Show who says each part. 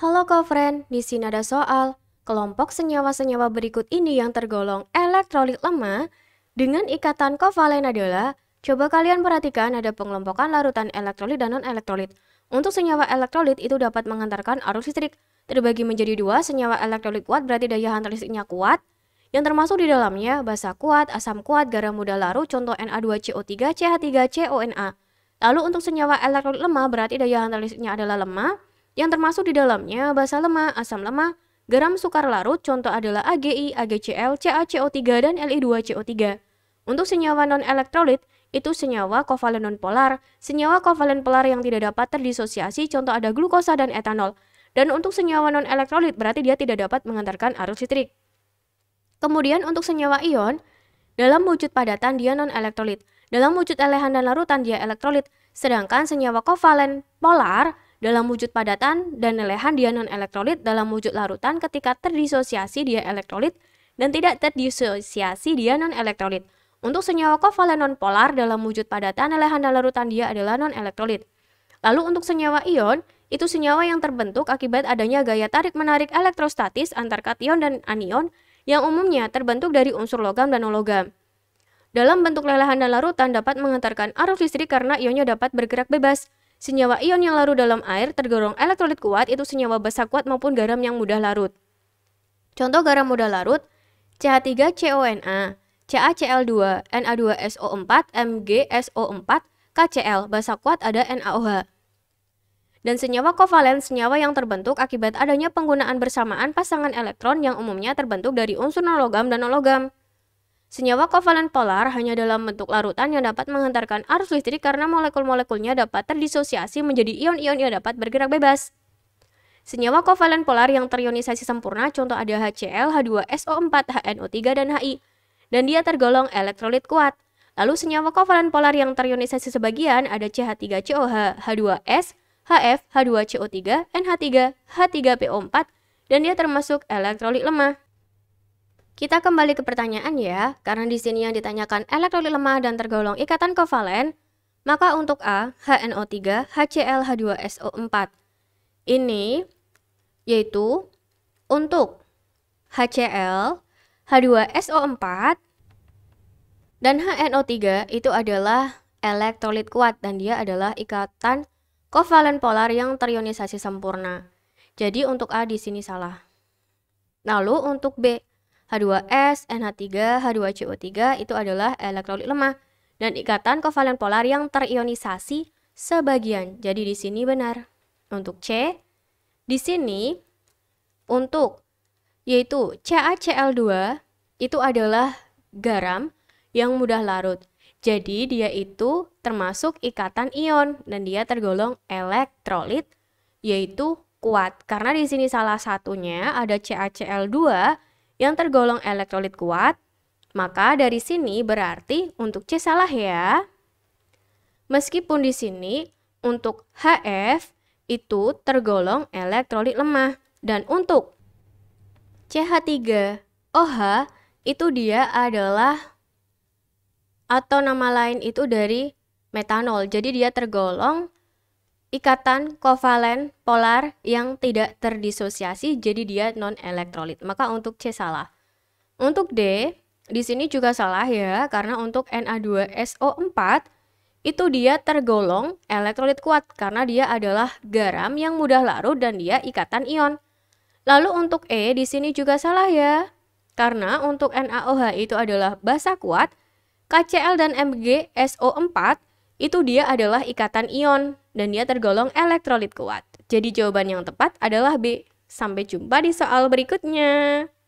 Speaker 1: Halo kofren, di sini ada soal. Kelompok senyawa-senyawa berikut ini yang tergolong elektrolit lemah dengan ikatan kovalen adalah coba kalian perhatikan ada pengelompokan larutan elektrolit dan non-elektrolit. Untuk senyawa elektrolit itu dapat mengantarkan arus listrik. Terbagi menjadi dua, senyawa elektrolit kuat berarti daya hantar listriknya kuat, yang termasuk di dalamnya basa kuat, asam kuat, garam muda larut, contoh Na2CO3, CH3, CONA. Lalu untuk senyawa elektrolit lemah berarti daya hantar listriknya adalah lemah, yang termasuk di dalamnya basa lemah, asam lemah, garam sukar larut, contoh adalah AGI, AgCl, CaCO3, dan Li2CO3. Untuk senyawa non-elektrolit, itu senyawa kovalen non polar, senyawa kovalen polar yang tidak dapat terdisosiasi, contoh ada glukosa dan etanol. Dan untuk senyawa non-elektrolit berarti dia tidak dapat mengantarkan arus listrik. Kemudian untuk senyawa ion, dalam wujud padatan dia non-elektrolit, dalam wujud elehan dan larutan dia elektrolit, sedangkan senyawa kovalen polar dalam wujud padatan dan lelehan dia non elektrolit dalam wujud larutan ketika terdisosiasi dia elektrolit dan tidak terdisosiasi dia non elektrolit. Untuk senyawa kovalen non polar dalam wujud padatan lelehan dan larutan dia adalah non elektrolit. Lalu untuk senyawa ion itu senyawa yang terbentuk akibat adanya gaya tarik menarik elektrostatis antar kation dan anion yang umumnya terbentuk dari unsur logam dan logam dalam bentuk lelehan dan larutan dapat mengantarkan arus listrik karena ionnya dapat bergerak bebas. Senyawa ion yang larut dalam air tergolong elektrolit kuat itu senyawa basa kuat maupun garam yang mudah larut. Contoh garam mudah larut CH3CONA, CaCl2, Na2SO4, MgSO4, KCl, basa kuat ada NaOH. Dan senyawa kovalen senyawa yang terbentuk akibat adanya penggunaan bersamaan pasangan elektron yang umumnya terbentuk dari unsur nologam dan logam. Senyawa kovalen polar hanya dalam bentuk larutan yang dapat menghantarkan arus listrik karena molekul-molekulnya dapat terdisosiasi menjadi ion-ion yang dapat bergerak bebas. Senyawa kovalen polar yang terionisasi sempurna contoh ada HCl, H2SO4, HNO3, dan HI. Dan dia tergolong elektrolit kuat. Lalu senyawa kovalen polar yang terionisasi sebagian ada CH3COH, H2S, HF, H2CO3, NH3, H3PO4, dan dia termasuk elektrolit lemah. Kita kembali ke pertanyaan ya, karena di sini yang ditanyakan elektrolit lemah dan tergolong ikatan kovalen, maka untuk A, HNO3, HCl, H2SO4. Ini yaitu untuk HCl, H2SO4, dan HNO3 itu adalah elektrolit kuat dan dia adalah ikatan kovalen polar yang terionisasi sempurna. Jadi untuk A di sini salah. Lalu untuk B, H2S, NH3, H2CO3 itu adalah elektrolit lemah dan ikatan kovalen polar yang terionisasi sebagian. Jadi di sini benar. Untuk C, di sini untuk yaitu CaCl2 itu adalah garam yang mudah larut. Jadi dia itu termasuk ikatan ion dan dia tergolong elektrolit yaitu kuat. Karena di sini salah satunya ada CaCl2 yang tergolong elektrolit kuat, maka dari sini berarti untuk C salah ya. Meskipun di sini untuk HF itu tergolong elektrolit lemah dan untuk CH3 OH itu dia adalah atau nama lain itu dari metanol. Jadi dia tergolong ikatan kovalen polar yang tidak terdisosiasi jadi dia non elektrolit. Maka untuk C salah. Untuk D di sini juga salah ya karena untuk Na2SO4 itu dia tergolong elektrolit kuat karena dia adalah garam yang mudah larut dan dia ikatan ion. Lalu untuk E di sini juga salah ya. Karena untuk NaOH itu adalah basa kuat, KCl dan MgSO4 itu dia adalah ikatan ion dan dia tergolong elektrolit kuat. Jadi jawaban yang tepat adalah B. Sampai jumpa di soal berikutnya.